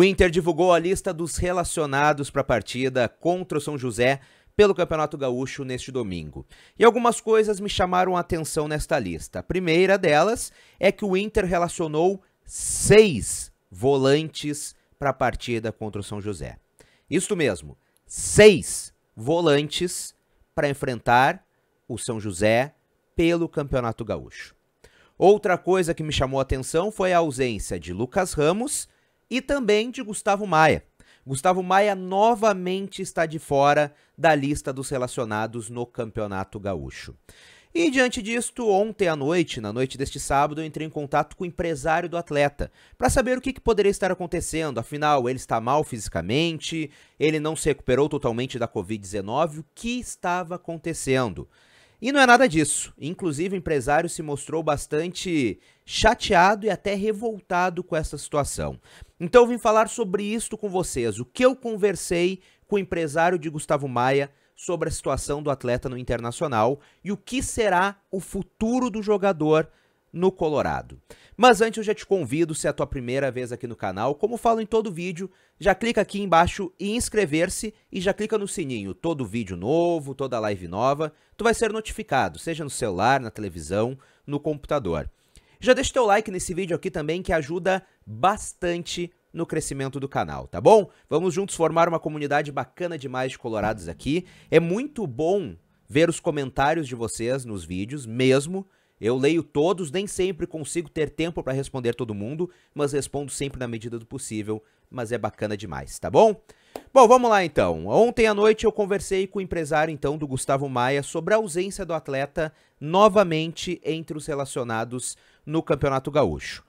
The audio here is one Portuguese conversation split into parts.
O Inter divulgou a lista dos relacionados para a partida contra o São José pelo Campeonato Gaúcho neste domingo. E algumas coisas me chamaram a atenção nesta lista. A primeira delas é que o Inter relacionou seis volantes para a partida contra o São José. Isto mesmo, seis volantes para enfrentar o São José pelo Campeonato Gaúcho. Outra coisa que me chamou a atenção foi a ausência de Lucas Ramos e também de Gustavo Maia. Gustavo Maia novamente está de fora da lista dos relacionados no Campeonato Gaúcho. E diante disto, ontem à noite, na noite deste sábado, eu entrei em contato com o empresário do atleta para saber o que, que, poderia estar acontecendo. Afinal, ele está mal fisicamente, ele não se recuperou totalmente da Covid-19, o que estava acontecendo? E não é nada disso. Inclusive, o empresário se mostrou bastante chateado e até revoltado com essa situação. Então, eu vim falar sobre isto com vocês, o que eu conversei com o empresário de Gustavo Maia sobre a situação do atleta no Internacional e o que será o futuro do jogador no Colorado. Mas antes eu já te convido, se é a tua primeira vez aqui no canal, como falo em todo vídeo, já clica aqui embaixo em inscrever-se e já clica no sininho. Todo vídeo novo, toda live nova, tu vai ser notificado, seja no celular, na televisão, no computador. Já deixa teu like nesse vídeo aqui também que ajuda bastante no crescimento do canal, tá bom? Vamos juntos formar uma comunidade bacana demais de colorados aqui. É muito bom ver os comentários de vocês nos vídeos, mesmo eu leio todos, nem sempre consigo ter tempo para responder todo mundo, mas respondo sempre na medida do possível, mas é bacana demais, tá bom? Bom, vamos lá então. Ontem à noite eu conversei com o empresário então do Gustavo Maia sobre a ausência do atleta novamente entre os relacionados no Campeonato Gaúcho.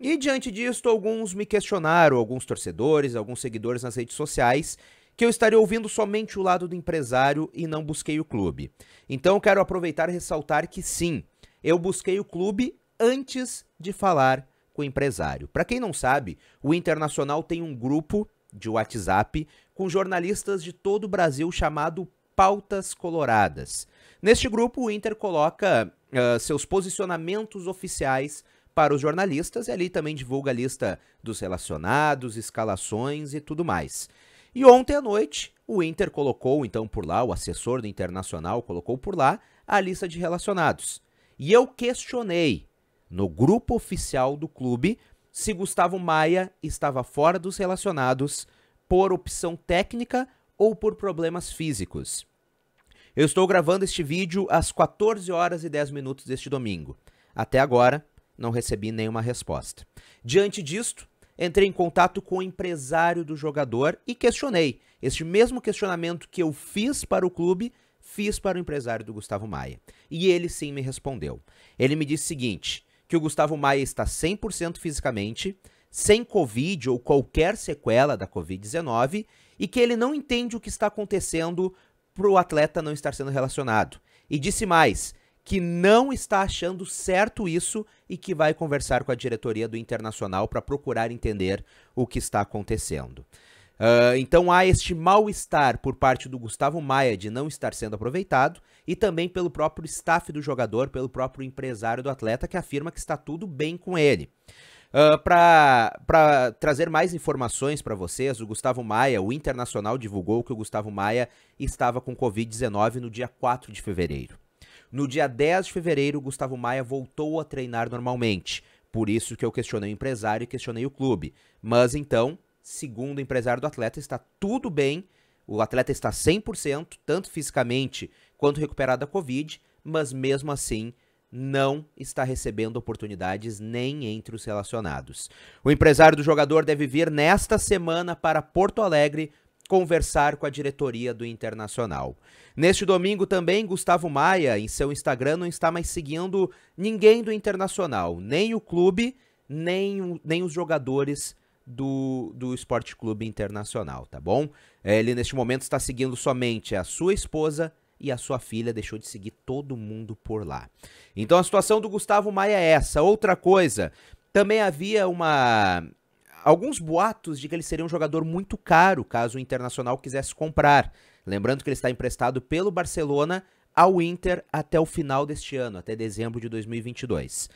E diante disto, alguns me questionaram, alguns torcedores, alguns seguidores nas redes sociais, que eu estaria ouvindo somente o lado do empresário e não busquei o clube. Então quero aproveitar e ressaltar que sim, eu busquei o clube antes de falar com o empresário. Para quem não sabe, o Internacional tem um grupo de WhatsApp com jornalistas de todo o Brasil chamado Pautas Coloradas. Neste grupo, o Inter coloca uh, seus posicionamentos oficiais para os jornalistas e ali também divulga a lista dos relacionados, escalações e tudo mais. E ontem à noite, o Inter colocou então por lá, o assessor do Internacional colocou por lá a lista de relacionados. E eu questionei no grupo oficial do clube se Gustavo Maia estava fora dos relacionados por opção técnica ou por problemas físicos. Eu estou gravando este vídeo às 14 horas e 10 minutos deste domingo. Até agora, não recebi nenhuma resposta. Diante disto, entrei em contato com o empresário do jogador e questionei. Este mesmo questionamento que eu fiz para o clube, Fiz para o empresário do Gustavo Maia. E ele sim me respondeu. Ele me disse o seguinte: que o Gustavo Maia está 100% fisicamente, sem Covid ou qualquer sequela da Covid-19 e que ele não entende o que está acontecendo para o atleta não estar sendo relacionado. E disse mais que não está achando certo isso e que vai conversar com a diretoria do Internacional para procurar entender o que está acontecendo. Uh, então há este mal-estar por parte do Gustavo Maia de não estar sendo aproveitado e também pelo próprio staff do jogador, pelo próprio empresário do atleta que afirma que está tudo bem com ele. Uh, ah, para trazer mais informações para vocês, o Gustavo Maia, o Internacional, divulgou que o Gustavo Maia estava com Covid-19 no dia 4 de fevereiro. No dia 10 de fevereiro, o Gustavo Maia voltou a treinar normalmente. Por isso que eu questionei o empresário e questionei o clube. Mas então, segundo o empresário do atleta, está tudo bem. O atleta está 100%, tanto fisicamente quanto recuperado da Covid, mas mesmo assim não está recebendo oportunidades nem entre os relacionados. O empresário do jogador deve vir nesta semana para Porto Alegre conversar com a diretoria do Internacional. Neste domingo também, Gustavo Maia, em seu Instagram, não está mais seguindo ninguém do Internacional, nem o clube, nem, nem os jogadores do, do Esporte Clube Internacional, tá bom? É, ele neste momento está seguindo somente a sua esposa e a sua filha, deixou de seguir todo mundo por lá. Então a situação do Gustavo Maia é essa. Outra coisa, também havia uma alguns boatos de que ele seria um jogador muito caro caso o Internacional quisesse comprar. Lembrando que ele está emprestado pelo Barcelona ao Inter até o final deste ano, até dezembro de 2022.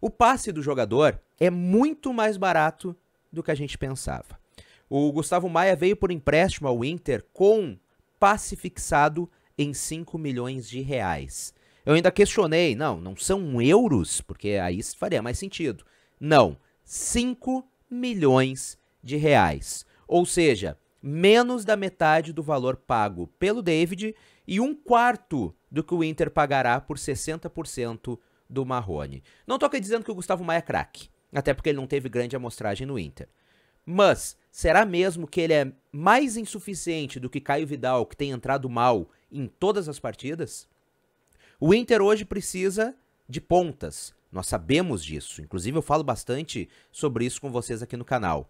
O passe do jogador é muito mais barato do que a gente pensava. O Gustavo Maia veio por empréstimo ao Inter com passe fixado em 5 milhões de reais. Eu ainda questionei, não, não são euros, porque aí faria mais sentido. Não, 5 milhões de reais. Ou seja, menos da metade do valor pago pelo David e um quarto do que o Inter pagará por 60% do Marrone. Não estou aqui dizendo que o Gustavo Maia é craque até porque ele não teve grande amostragem no Inter. Mas será mesmo que ele é mais insuficiente do que Caio Vidal, que tem entrado mal em todas as partidas? O Inter hoje precisa de pontas. Nós sabemos disso. Inclusive, eu falo bastante sobre isso com vocês aqui no canal.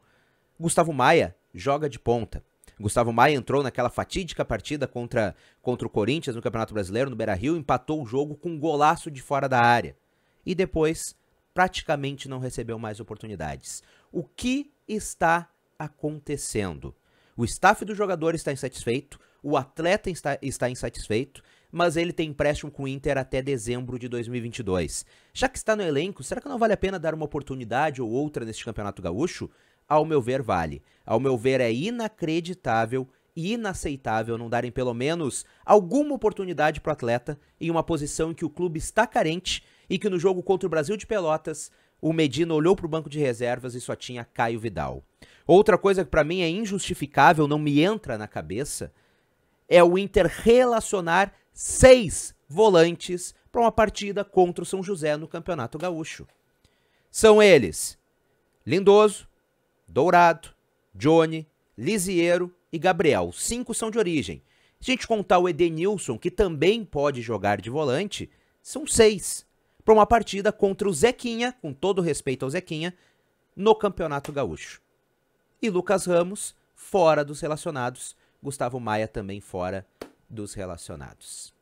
Gustavo Maia joga de ponta. Gustavo Maia entrou naquela fatídica partida contra, contra o Corinthians no Campeonato Brasileiro, no Beira Rio, empatou o jogo com um golaço de fora da área. E depois praticamente não recebeu mais oportunidades. O que está acontecendo? O staff do jogador está insatisfeito, o atleta está, está insatisfeito, mas ele tem empréstimo com o Inter até dezembro de 2022. Já que está no elenco, será que não vale a pena dar uma oportunidade ou outra neste Campeonato Gaúcho? Ao meu ver, vale. Ao meu ver, é inacreditável e inaceitável não darem pelo menos alguma oportunidade para o atleta em uma posição em que o clube está carente e que no jogo contra o Brasil de Pelotas, o Medina olhou para o banco de reservas e só tinha Caio Vidal. Outra coisa que para mim é injustificável, não me entra na cabeça, é o Inter relacionar seis volantes para uma partida contra o São José no Campeonato Gaúcho. São eles Lindoso, Dourado, Johnny, Lisiero e Gabriel. Cinco são de origem. Se a gente contar o Edenilson, que também pode jogar de volante, são seis para uma partida contra o Zequinha, com todo respeito ao Zequinha, no Campeonato Gaúcho. E Lucas Ramos fora dos relacionados, Gustavo Maia também fora dos relacionados.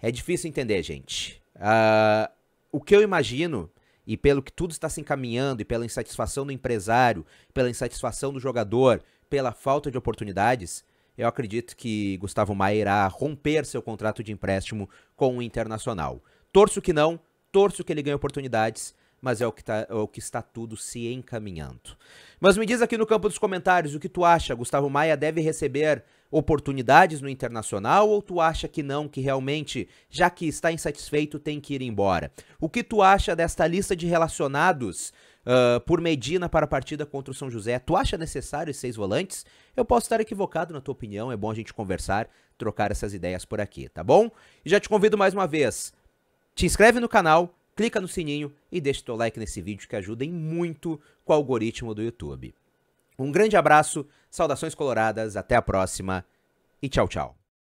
É difícil entender, gente. Uh, o que eu imagino, e pelo que tudo está se encaminhando, e pela insatisfação do empresário, pela insatisfação do jogador, pela falta de oportunidades, eu acredito que Gustavo Maia irá romper seu contrato de empréstimo com o Internacional. Torço que não, torço que ele ganhe oportunidades, mas é o que, tá, é o que está tudo se encaminhando. Mas me diz aqui no campo dos comentários o que tu acha. Gustavo Maia deve receber oportunidades no internacional ou tu acha que não, que realmente, já que está insatisfeito, tem que ir embora? O que tu acha desta lista de relacionados uh, por Medina para a partida contra o São José? Tu acha necessário esses seis volantes? Eu posso estar equivocado na tua opinião, é bom a gente conversar, trocar essas ideias por aqui, tá bom? E já te convido mais uma vez te inscreve no canal, clica no sininho e deixa o teu like nesse vídeo que ajuda em muito com o algoritmo do YouTube. Um grande abraço, saudações coloradas, até a próxima e tchau, tchau.